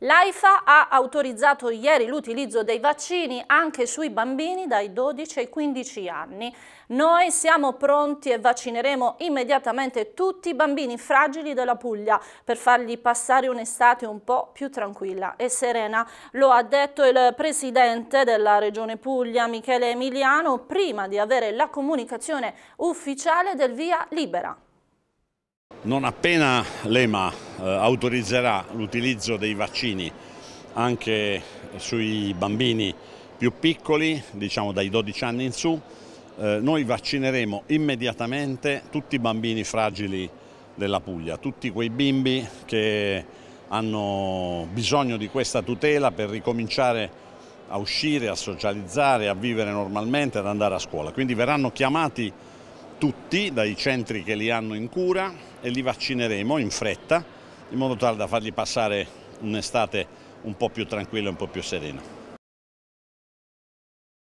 L'AIFA ha autorizzato ieri l'utilizzo dei vaccini anche sui bambini dai 12 ai 15 anni. Noi siamo pronti e vaccineremo immediatamente tutti i bambini fragili della Puglia per fargli passare un'estate un po' più tranquilla e serena. Lo ha detto il presidente della Regione Puglia, Michele Emiliano, prima di avere la comunicazione ufficiale del via libera. Non appena l'EMA eh, autorizzerà l'utilizzo dei vaccini anche sui bambini più piccoli, diciamo dai 12 anni in su, eh, noi vaccineremo immediatamente tutti i bambini fragili della Puglia, tutti quei bimbi che hanno bisogno di questa tutela per ricominciare a uscire, a socializzare, a vivere normalmente, ad andare a scuola. Quindi verranno chiamati tutti dai centri che li hanno in cura e li vaccineremo in fretta in modo tale da fargli passare un'estate un po' più tranquilla, e un po' più serena.